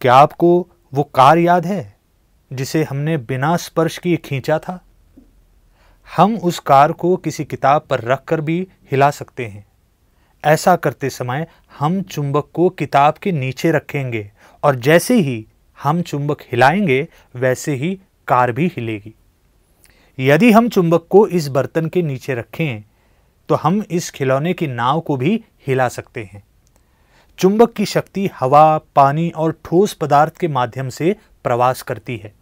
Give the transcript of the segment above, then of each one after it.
क्या आपको वो कार याद है जिसे हमने बिना स्पर्श किए खींचा था हम उस कार को किसी किताब पर रखकर भी हिला सकते हैं ऐसा करते समय हम चुंबक को किताब के नीचे रखेंगे और जैसे ही हम चुंबक हिलाएंगे वैसे ही कार भी हिलेगी यदि हम चुंबक को इस बर्तन के नीचे रखें तो हम इस खिलौने की नाव को भी हिला सकते हैं चुंबक की शक्ति हवा पानी और ठोस पदार्थ के माध्यम से प्रवास करती है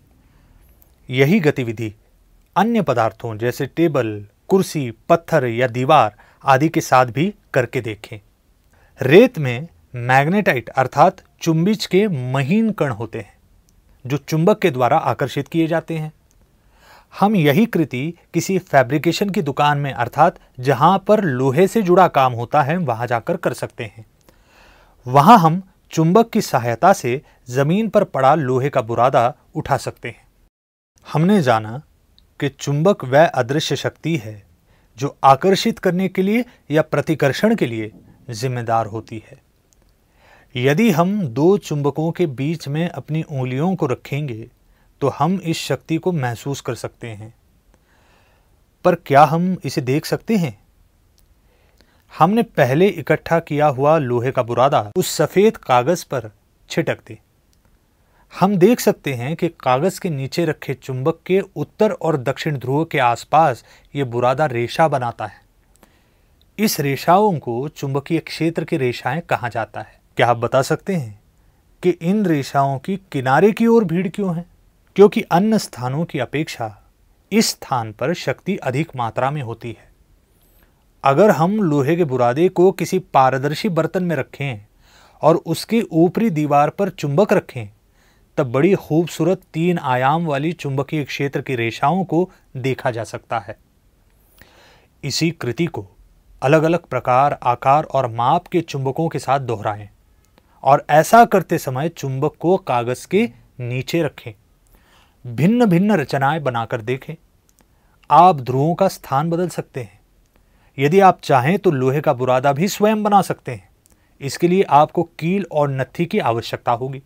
यही गतिविधि अन्य पदार्थों जैसे टेबल कुर्सी पत्थर या दीवार आदि के साथ भी करके देखें रेत में मैग्नेटाइट अर्थात चुंबिच के महीन कण होते हैं जो चुंबक के द्वारा आकर्षित किए जाते हैं हम यही कृति किसी फैब्रिकेशन की दुकान में अर्थात जहां पर लोहे से जुड़ा काम होता है वहां जाकर कर सकते हैं वहाँ हम चुंबक की सहायता से ज़मीन पर पड़ा लोहे का बुरादा उठा सकते हैं हमने जाना कि चुंबक वह अदृश्य शक्ति है जो आकर्षित करने के लिए या प्रतिकर्षण के लिए जिम्मेदार होती है यदि हम दो चुंबकों के बीच में अपनी उंगलियों को रखेंगे तो हम इस शक्ति को महसूस कर सकते हैं पर क्या हम इसे देख सकते हैं हमने पहले इकट्ठा किया हुआ लोहे का बुरादा उस सफ़ेद कागज़ पर छिटक दी हम देख सकते हैं कि कागज़ के नीचे रखे चुंबक के उत्तर और दक्षिण ध्रुव के आसपास ये बुरादा रेशा बनाता है इस रेशाओं को चुंबकीय क्षेत्र की रेशाएं कहा जाता है क्या आप बता सकते हैं कि इन रेशाओं की किनारे की ओर भीड़ क्यों है क्योंकि अन्य स्थानों की अपेक्षा इस स्थान पर शक्ति अधिक मात्रा में होती है अगर हम लोहे के बुरादे को किसी पारदर्शी बर्तन में रखें और उसकी ऊपरी दीवार पर चुंबक रखें तब बड़ी खूबसूरत तीन आयाम वाली चुंबकीय क्षेत्र की रेशाओं को देखा जा सकता है इसी कृति को अलग अलग प्रकार आकार और माप के चुंबकों के साथ दोहराएं और ऐसा करते समय चुंबक को कागज के नीचे रखें भिन्न भिन्न रचनाएं बनाकर देखें आप ध्रुवों का स्थान बदल सकते हैं यदि आप चाहें तो लोहे का बुरादा भी स्वयं बना सकते हैं इसके लिए आपको कील और नत्थी की आवश्यकता होगी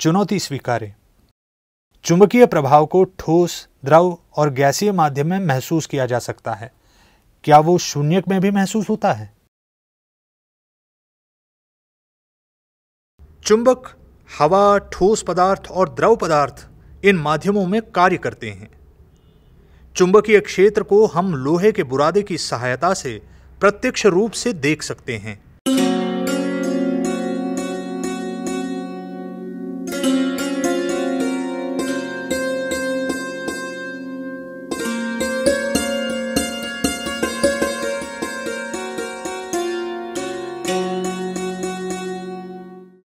चुनौती स्वीकारें चुंबकीय प्रभाव को ठोस द्रव और गैसीय माध्यम में महसूस किया जा सकता है क्या वो शून्यक में भी महसूस होता है चुंबक हवा ठोस पदार्थ और द्रव पदार्थ इन माध्यमों में कार्य करते हैं चुंबकीय क्षेत्र को हम लोहे के बुरादे की सहायता से प्रत्यक्ष रूप से देख सकते हैं